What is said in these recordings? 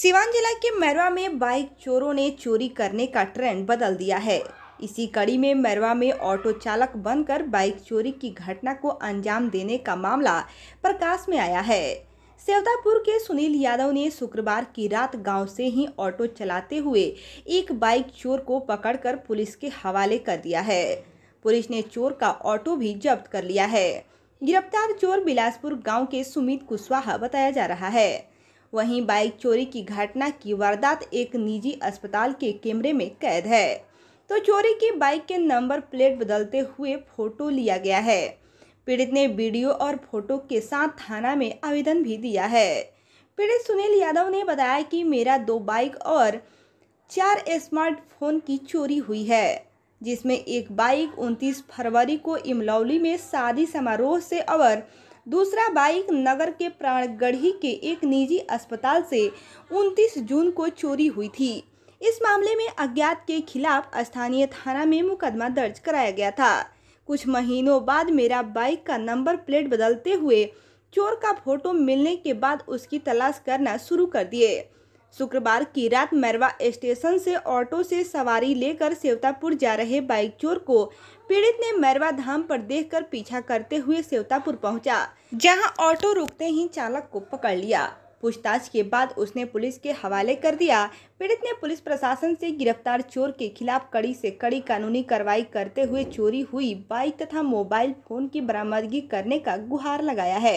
सिवान जिला के मैरवा में बाइक चोरों ने चोरी करने का ट्रेंड बदल दिया है इसी कड़ी में मैरवा में ऑटो चालक बनकर बाइक चोरी की घटना को अंजाम देने का मामला प्रकाश में आया है सेवतापुर के सुनील यादव ने शुक्रवार की रात गांव से ही ऑटो चलाते हुए एक बाइक चोर को पकड़कर पुलिस के हवाले कर दिया है पुलिस ने चोर का ऑटो भी जब्त कर लिया है गिरफ्तार चोर बिलासपुर गांव के सुमित कुशवाहा बताया जा रहा है वहीं बाइक चोरी की घटना की वारदात एक निजी अस्पताल के कैमरे में कैद है तो चोरी की बाइक के नंबर प्लेट बदलते हुए फोटो लिया गया है पीड़ित ने वीडियो और फोटो के साथ थाना में आवेदन भी दिया है पीड़ित सुनील यादव ने बताया कि मेरा दो बाइक और चार स्मार्टफोन की चोरी हुई है जिसमें एक बाइक 29 फरवरी को इमलौली में शादी समारोह से और दूसरा बाइक नगर के प्राणगढ़ी के एक निजी अस्पताल से 29 जून को चोरी हुई थी इस मामले में अज्ञात के खिलाफ स्थानीय थाना में मुकदमा दर्ज कराया गया था कुछ महीनों बाद मेरा बाइक का नंबर प्लेट बदलते हुए चोर का फोटो मिलने के बाद उसकी तलाश करना शुरू कर दिए शुक्रवार की रात मरवा स्टेशन से ऑटो से सवारी लेकर सेवतापुर जा रहे बाइक चोर को पीड़ित ने मरवा धाम पर देखकर पीछा करते हुए सेवतापुर पहुंचा जहां ऑटो रुकते ही चालक को पकड़ लिया पूछताछ के बाद उसने पुलिस के हवाले कर दिया पीड़ित ने पुलिस प्रशासन से गिरफ्तार चोर के खिलाफ कड़ी से कड़ी कानूनी कार्रवाई करते हुए चोरी हुई बाइक तथा मोबाइल फोन की बरामदगी करने का गुहार लगाया है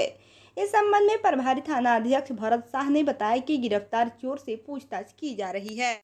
इस संबंध में प्रभारी थाना अध्यक्ष भरत शाह ने बताया कि गिरफ्तार चोर से पूछताछ की जा रही है